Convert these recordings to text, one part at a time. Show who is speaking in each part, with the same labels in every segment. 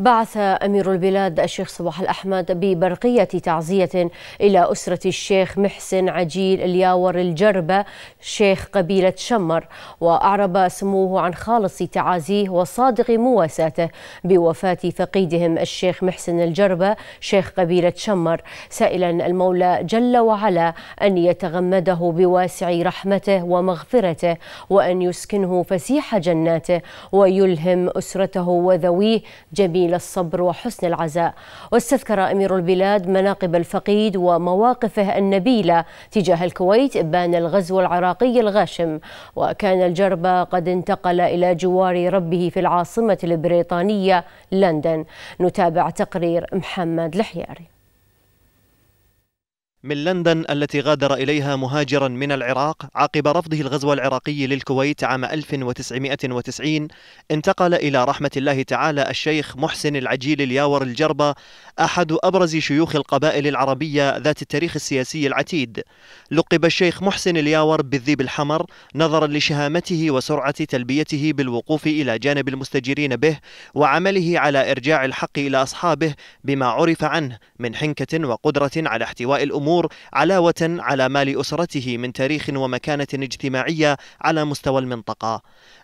Speaker 1: بعث أمير البلاد الشيخ صباح الأحمد ببرقية تعزية إلى أسرة الشيخ محسن عجيل الياور الجربة شيخ قبيلة شمر وأعرب سموه عن خالص تعازيه وصادق مواساته بوفاة فقيدهم الشيخ محسن الجربة شيخ قبيلة شمر سائلا المولى جل وعلا أن يتغمده بواسع رحمته ومغفرته وأن يسكنه فسيح جناته ويلهم أسرته وذويه جميل إلى الصبر وحسن العزاء واستذكر أمير البلاد مناقب الفقيد ومواقفه النبيلة تجاه الكويت إبان الغزو العراقي الغاشم وكان الجربة قد انتقل إلى جوار ربه في العاصمة البريطانية لندن نتابع تقرير محمد الحياري
Speaker 2: من لندن التي غادر إليها مهاجرا من العراق عقب رفضه الغزو العراقي للكويت عام 1990 انتقل إلى رحمة الله تعالى الشيخ محسن العجيل الياور الجربة أحد أبرز شيوخ القبائل العربية ذات التاريخ السياسي العتيد لقب الشيخ محسن الياور بالذيب الحمر نظرا لشهامته وسرعة تلبيته بالوقوف إلى جانب المستجيرين به وعمله على إرجاع الحق إلى أصحابه بما عرف عنه من حنكة وقدرة على احتواء الأمور الأمور علاوة على مال أسرته من تاريخ ومكانة اجتماعية على مستوى المنطقة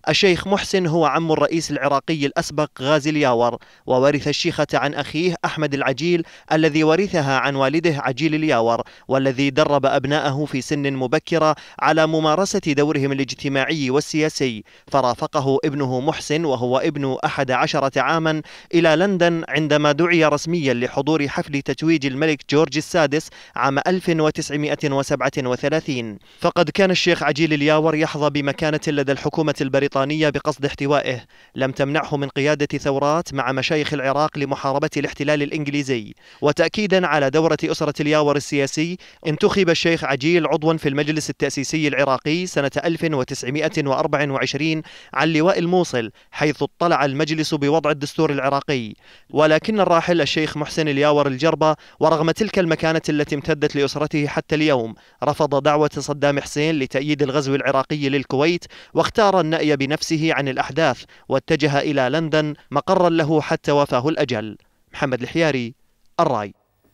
Speaker 2: الشيخ محسن هو عم الرئيس العراقي الأسبق غازي الياور وورث الشيخة عن أخيه أحمد العجيل الذي ورثها عن والده عجيل الياور والذي درب أبنائه في سن مبكرة على ممارسة دورهم الاجتماعي والسياسي فرافقه ابنه محسن وهو ابن أحد عشرة عاما إلى لندن عندما دعي رسميا لحضور حفل تتويج الملك جورج السادس عام عام 1937 فقد كان الشيخ عجيل الياور يحظى بمكانة لدى الحكومة البريطانية بقصد احتوائه لم تمنعه من قيادة ثورات مع مشايخ العراق لمحاربة الاحتلال الإنجليزي وتأكيدا على دورة أسرة الياور السياسي انتخب الشيخ عجيل عضوا في المجلس التأسيسي العراقي سنة 1924 عن لواء الموصل حيث اطلع المجلس بوضع الدستور العراقي ولكن الراحل الشيخ محسن الياور الجربة ورغم تلك المكانة التي امتدت عودت لأسرته حتى اليوم رفض دعوة صدام حسين لتأييد الغزو العراقي للكويت واختار النأي بنفسه عن الأحداث واتجه إلى لندن مقرا له حتى وفاه الأجل محمد الحياري الراي